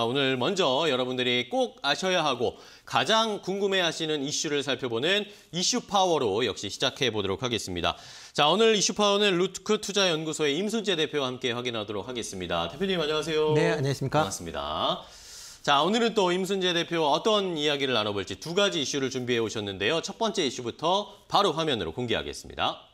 아, 오늘 먼저 여러분들이 꼭 아셔야 하고 가장 궁금해하시는 이슈를 살펴보는 이슈 파워로 역시 시작해 보도록 하겠습니다. 자 오늘 이슈 파워는 루트크 투자연구소의 임순재 대표와 함께 확인하도록 하겠습니다. 대표님 안녕하세요. 네 안녕하십니까. 반갑습니다. 자 오늘은 또 임순재 대표 어떤 이야기를 나눠볼지 두 가지 이슈를 준비해 오셨는데요. 첫 번째 이슈부터 바로 화면으로 공개하겠습니다.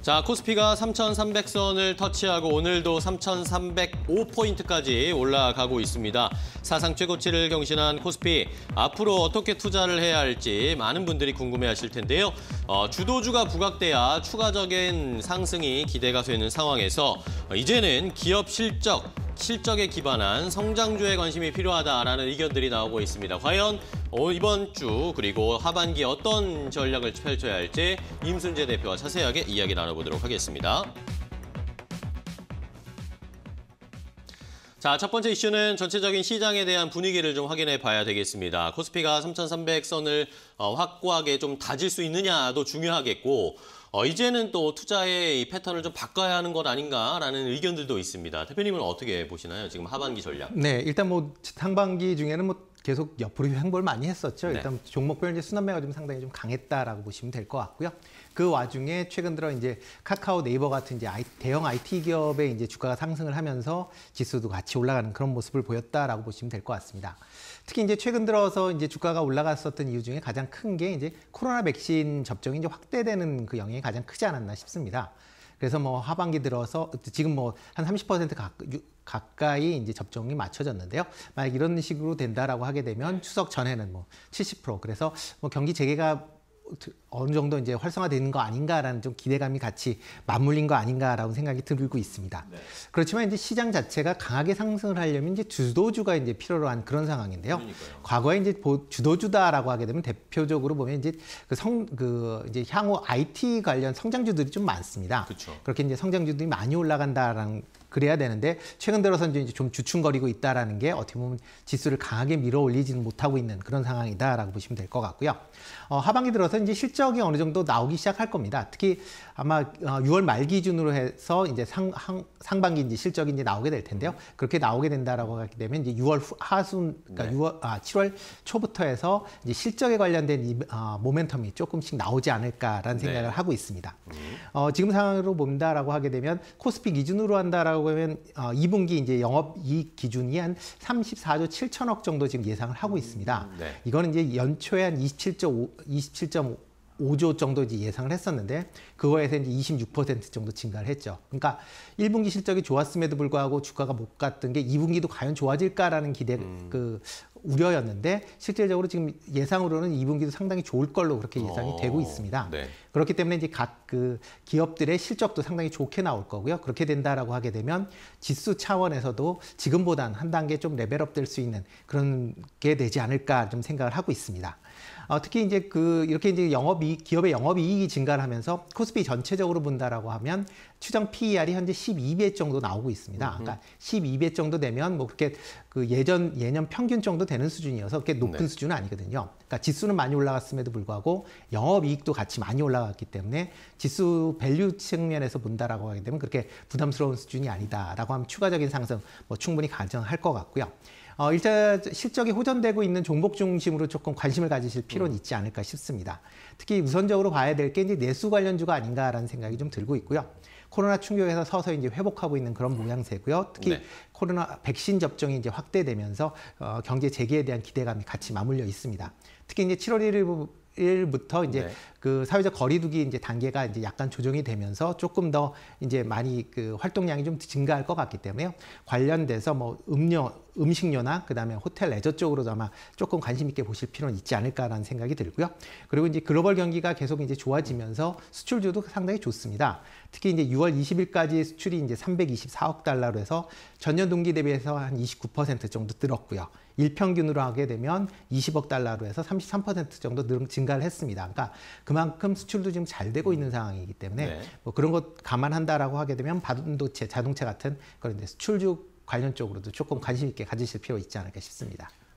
자, 코스피가 3,300선을 터치하고 오늘도 3,305포인트까지 올라가고 있습니다. 사상 최고치를 경신한 코스피, 앞으로 어떻게 투자를 해야 할지 많은 분들이 궁금해하실 텐데요. 어, 주도주가 부각돼야 추가적인 상승이 기대가 되는 상황에서 이제는 기업 실적, 실적에 기반한 성장주에 관심이 필요하다라는 의견들이 나오고 있습니다. 과연 어, 이번 주 그리고 하반기 어떤 전략을 펼쳐야 할지 임순재 대표와 자세하게 이야기 나눠보도록 하겠습니다. 자, 첫 번째 이슈는 전체적인 시장에 대한 분위기를 좀 확인해 봐야 되겠습니다. 코스피가 3,300선을 어, 확고하게 좀 다질 수 있느냐도 중요하겠고 어, 이제는 또 투자의 이 패턴을 좀 바꿔야 하는 것 아닌가라는 의견들도 있습니다. 대표님은 어떻게 보시나요? 지금 하반기 전략. 네, 일단 뭐 상반기 중에는 뭐 계속 옆으로 횡보를 많이 했었죠. 네. 일단 종목별 이제 순환매가 좀 상당히 좀 강했다라고 보시면 될 것 같고요. 그 와중에 최근 들어 이제 카카오, 네이버 같은 이제 대형 IT 기업의 이제 주가가 상승을 하면서 지수도 같이 올라가는 그런 모습을 보였다라고 보시면 될 것 같습니다. 특히 이제 최근 들어서 이제 주가가 올라갔었던 이유 중에 가장 큰 게 이제 코로나 백신 접종이 이제 확대되는 그 영향이 가장 크지 않았나 싶습니다. 그래서 뭐 하반기 들어서 지금 뭐 한 30% 가까이 이제 접종이 맞춰졌는데요. 만약 이런 식으로 된다라고 하게 되면 추석 전에는 뭐 70% 그래서 뭐 경기 재개가 어느 정도 이제 활성화되는 거 아닌가라는 좀 기대감이 같이 맞물린 거 아닌가라는 생각이 들고 있습니다. 네. 그렇지만 이제 시장 자체가 강하게 상승을 하려면 이제 주도주가 이제 필요로 한 그런 상황인데요. 그러니까요. 과거에 이제 주도주다라고 하게 되면 대표적으로 보면 이제 그 성그 이제 향후 IT 관련 성장주들이 좀 많습니다. 그쵸. 그렇게 이제 성장주들이 많이 올라간다라는 그래야 되는데 최근 들어서 는 이제 좀 주춤거리고 있다라는 게 어떻게 보면 지수를 강하게 밀어 올리지는 못하고 있는 그런 상황이다라고 보시면 될 것 같고요. 어, 하반기 들어서 이제 실적이 어느 정도 나오기 시작할 겁니다. 특히 아마 어, 6월 말 기준으로 해서 이제 상, 상, 상반기 이제 실적이 이제 나오게 될 텐데요. 그렇게 나오게 된다라고 하게 되면 이제 6월 후, 하순, 그러니까 네. 6월, 아, 7월 초부터 해서 이제 실적에 관련된 이, 어, 모멘텀이 조금씩 나오지 않을까라는 생각을 네. 하고 있습니다. 음. 어, 지금 상황으로 본다라고 하게 되면 코스피 기준으로 한다라고 보면 어, 2분기 이제 영업 이익 기준이 한 34조 7천억 정도 지금 예상을 하고 있습니다. 음, 네. 이거는 이제 연초에 한 27.5, 27.5 5조 정도 이제 예상을 했었는데 그거에서 이제 26% 정도 증가를 했죠. 그러니까 1분기 실적이 좋았음에도 불구하고 주가가 못 갔던 게 2분기도 과연 좋아질까라는 기대 음. 그 우려였는데 실질적으로 지금 예상으로는 2분기도 상당히 좋을 걸로 그렇게 예상이 어. 되고 있습니다. 네. 그렇기 때문에 이제 각 그 기업들의 실적도 상당히 좋게 나올 거고요. 그렇게 된다라고 하게 되면 지수 차원에서도 지금보단 한 단계 좀 레벨업 될 수 있는 그런 게 되지 않을까 좀 생각을 하고 있습니다. 어, 특히 이제 그 이렇게 이제 영업이 기업의 영업이익이 증가하면서 코스피 전체적으로 본다라고 하면 추정 PER이 현재 12배 정도 나오고 있습니다. 그러니까 12배 정도 되면 뭐 그렇게 그 예전 예년 평균 정도 되는 수준이어서 그렇게 높은 네. 수준은 아니거든요. 그러니까 지수는 많이 올라갔음에도 불구하고 영업 이익도 같이 많이 올라갔기 때문에 지수 밸류 측면에서 본다라고 하게 되면 그렇게 부담스러운 수준이 아니다라고 하면 추가적인 상승 뭐 충분히 가정할 것 같고요. 어, 일단 실적이 호전되고 있는 종목 중심으로 조금 관심을 가지실 필요는 음. 있지 않을까 싶습니다. 특히 우선적으로 봐야 될게 이제 내수 관련주가 아닌가라는 생각이 좀 들고 있고요. 코로나 충격에서 서서히 이제 회복하고 있는 그런 모양새고요. 특히 네. 코로나 백신 접종이 이제 확대되면서 어, 경제 재개에 대한 기대감이 같이 맞물려 있습니다. 특히 이제 7월 1일부 일부터 이제 네. 그 사회적 거리두기 이제 단계가 이제 약간 조정이 되면서 조금 더 이제 많이 그 활동량이 좀 증가할 것 같기 때문에요. 관련돼서 뭐 음료, 음식료나 그다음에 호텔 레저 쪽으로도 아마 조금 관심 있게 보실 필요는 있지 않을까라는 생각이 들고요. 그리고 이제 글로벌 경기가 계속 이제 좋아지면서 수출주도 상당히 좋습니다. 특히 이제 6월 20일까지 수출이 이제 324억 달러로 해서 전년 동기 대비해서 한 29% 정도 늘었고요. 일평균으로 하게 되면 20억 달러로 해서 33% 정도 늘 증가 증가를 했습니다. 그러니까 그만큼 수출도 지금 잘 되고 있는 음. 상황이기 때문에 네. 뭐 그런 것 감안한다라고 하게 되면 반도체, 자동차 같은 그런 데 수출주 관련 쪽으로도 조금 관심 있게 가지실 필요 있지 않을까 싶습니다.